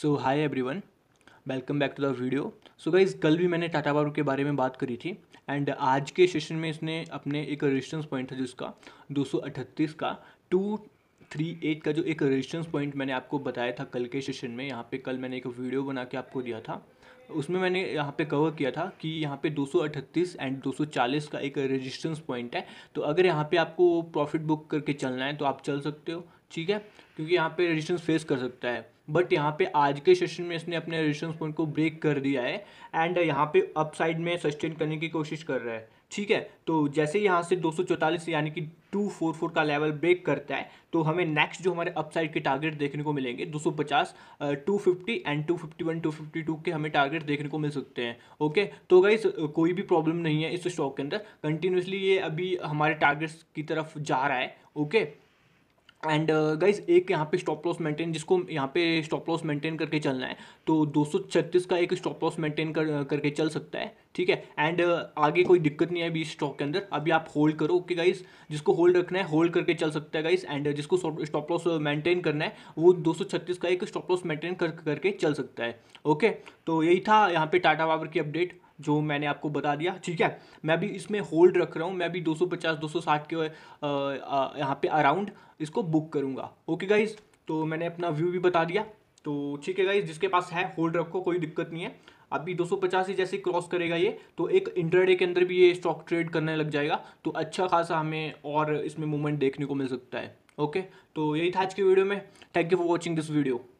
So hi everyone welcome back to the video so guys कल भी मैंने Tata power के बारे में बात करी थी एंड आज के सेशन में इसने अपने एक रेजिस्टेंस पॉइंट था जिसका दो सौ अठतीस का टू थ्री एट का जो एक रेजिस्टेंस पॉइंट मैंने आपको बताया था कल के सेशन में यहाँ पे कल मैंने एक वीडियो बना के आपको दिया था उसमें मैंने यहाँ पे कवर किया था कि यहाँ पे 238 एंड 240 का एक रेजिस्टेंस पॉइंट है तो अगर यहाँ पे आपको प्रॉफिट बुक करके चलना है तो आप चल सकते हो ठीक है क्योंकि यहाँ पे रेजिस्टेंस फेस कर सकता है बट यहाँ पे आज के सेशन में इसने अपने रेजिस्टेंस पॉइंट को ब्रेक कर दिया है एंड यहाँ पे अप साइड में सस्टेन करने की कोशिश कर रहा है ठीक है तो जैसे यहाँ से 244 यानी कि 244 का लेवल ब्रेक करता है तो हमें नेक्स्ट जो हमारे अपसाइड के टारगेट देखने को मिलेंगे 250, फिफ्टी एंड फिफ्टी टू के हमें टारगेट देखने को मिल सकते हैं ओके तो अगर कोई भी प्रॉब्लम नहीं है इस स्टॉक के अंदर कंटिन्यूसली ये अभी हमारे टारगेट्स की तरफ जा रहा है ओके एंड गाइज uh, एक यहाँ पे स्टॉप लॉस मेंटेन जिसको यहाँ पे स्टॉप लॉस मेंटेन करके चलना है तो दो का एक स्टॉप लॉस मेंटेन कर करके चल सकता है ठीक है एंड uh, आगे कोई दिक्कत नहीं है अभी स्टॉक के अंदर अभी आप होल्ड करो ओके okay, गाइज जिसको होल्ड रखना है होल्ड करके चल सकता है गाइज एंड uh, जिसको स्टॉप लॉस मेंटेन करना है वो दो का एक स्टॉप लॉस मेंटेन कर करके चल सकता है ओके okay? तो यही था यहाँ पे टाटा पावर की अपडेट जो मैंने आपको बता दिया ठीक है मैं भी इसमें होल्ड रख रहा हूँ मैं भी 250 260 के यहाँ पे अराउंड इसको बुक करूँगा ओके गाइज तो मैंने अपना व्यू भी बता दिया तो ठीक है गाइज जिसके पास है होल्ड रखो कोई दिक्कत नहीं है अभी 250 ही जैसे क्रॉस करेगा ये तो एक इंटरडे के अंदर भी ये स्टॉक ट्रेड करने लग जाएगा तो अच्छा खासा हमें और इसमें मूवमेंट देखने को मिल सकता है ओके तो यही था आज के वीडियो में thank you for watching this video